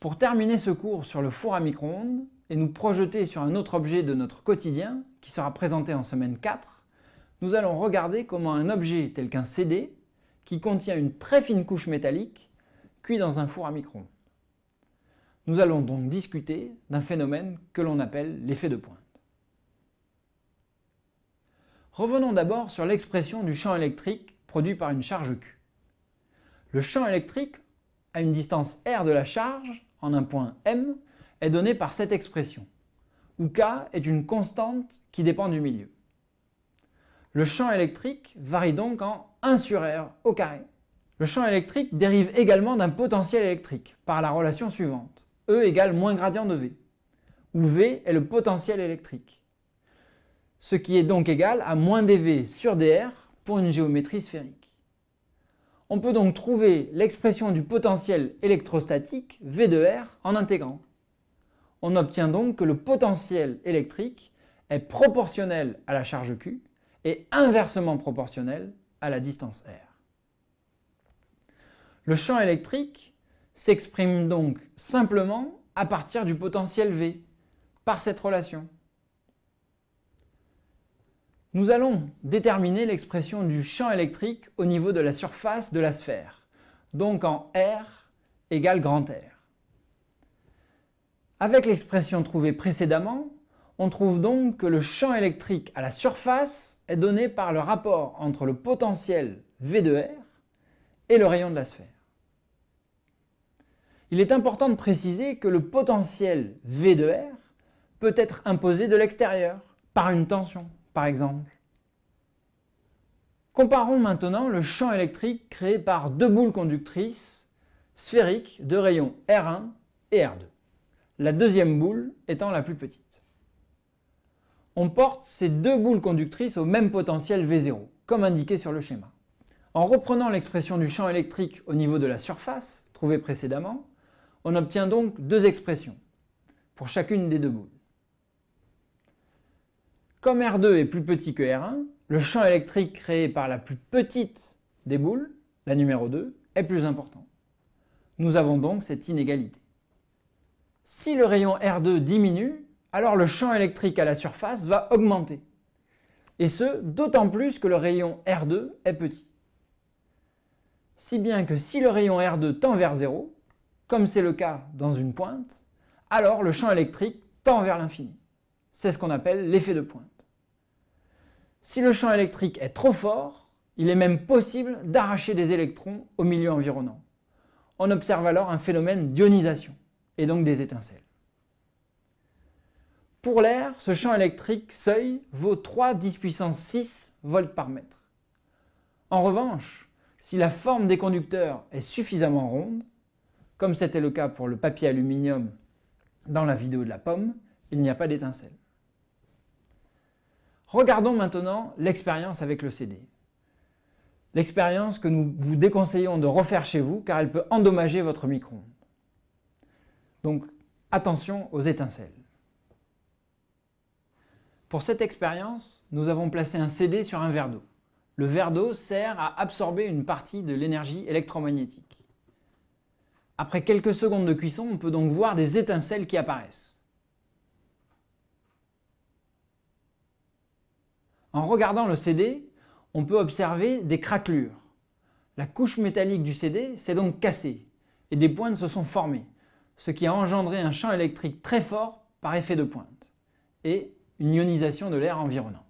Pour terminer ce cours sur le four à micro-ondes et nous projeter sur un autre objet de notre quotidien qui sera présenté en semaine 4, nous allons regarder comment un objet tel qu'un CD, qui contient une très fine couche métallique, cuit dans un four à micro-ondes. Nous allons donc discuter d'un phénomène que l'on appelle l'effet de pointe. Revenons d'abord sur l'expression du champ électrique produit par une charge Q. Le champ électrique, à une distance R de la charge, en un point M est donné par cette expression, où K est une constante qui dépend du milieu. Le champ électrique varie donc en 1 sur R au carré. Le champ électrique dérive également d'un potentiel électrique par la relation suivante. E égale moins gradient de V, où V est le potentiel électrique. Ce qui est donc égal à moins dV sur dr pour une géométrie sphérique. On peut donc trouver l'expression du potentiel électrostatique V de R en intégrant. On obtient donc que le potentiel électrique est proportionnel à la charge Q et inversement proportionnel à la distance R. Le champ électrique s'exprime donc simplement à partir du potentiel V par cette relation. Nous allons déterminer l'expression du champ électrique au niveau de la surface de la sphère, donc en R égale R. Avec l'expression trouvée précédemment, on trouve donc que le champ électrique à la surface est donné par le rapport entre le potentiel V de R et le rayon de la sphère. Il est important de préciser que le potentiel V de R peut être imposé de l'extérieur, par une tension par exemple. Comparons maintenant le champ électrique créé par deux boules conductrices sphériques de rayons R1 et R2, la deuxième boule étant la plus petite. On porte ces deux boules conductrices au même potentiel V0, comme indiqué sur le schéma. En reprenant l'expression du champ électrique au niveau de la surface, trouvée précédemment, on obtient donc deux expressions pour chacune des deux boules. Comme R2 est plus petit que R1, le champ électrique créé par la plus petite des boules, la numéro 2, est plus important. Nous avons donc cette inégalité. Si le rayon R2 diminue, alors le champ électrique à la surface va augmenter. Et ce, d'autant plus que le rayon R2 est petit. Si bien que si le rayon R2 tend vers 0, comme c'est le cas dans une pointe, alors le champ électrique tend vers l'infini. C'est ce qu'on appelle l'effet de pointe. Si le champ électrique est trop fort, il est même possible d'arracher des électrons au milieu environnant. On observe alors un phénomène d'ionisation, et donc des étincelles. Pour l'air, ce champ électrique seuil vaut 3 10 puissance 6 volts par mètre. En revanche, si la forme des conducteurs est suffisamment ronde, comme c'était le cas pour le papier aluminium dans la vidéo de la pomme, il n'y a pas d'étincelle. Regardons maintenant l'expérience avec le CD. L'expérience que nous vous déconseillons de refaire chez vous car elle peut endommager votre micro-ondes. Donc attention aux étincelles. Pour cette expérience, nous avons placé un CD sur un verre d'eau. Le verre d'eau sert à absorber une partie de l'énergie électromagnétique. Après quelques secondes de cuisson, on peut donc voir des étincelles qui apparaissent. En regardant le CD, on peut observer des craquelures. La couche métallique du CD s'est donc cassée et des pointes se sont formées, ce qui a engendré un champ électrique très fort par effet de pointe et une ionisation de l'air environnant.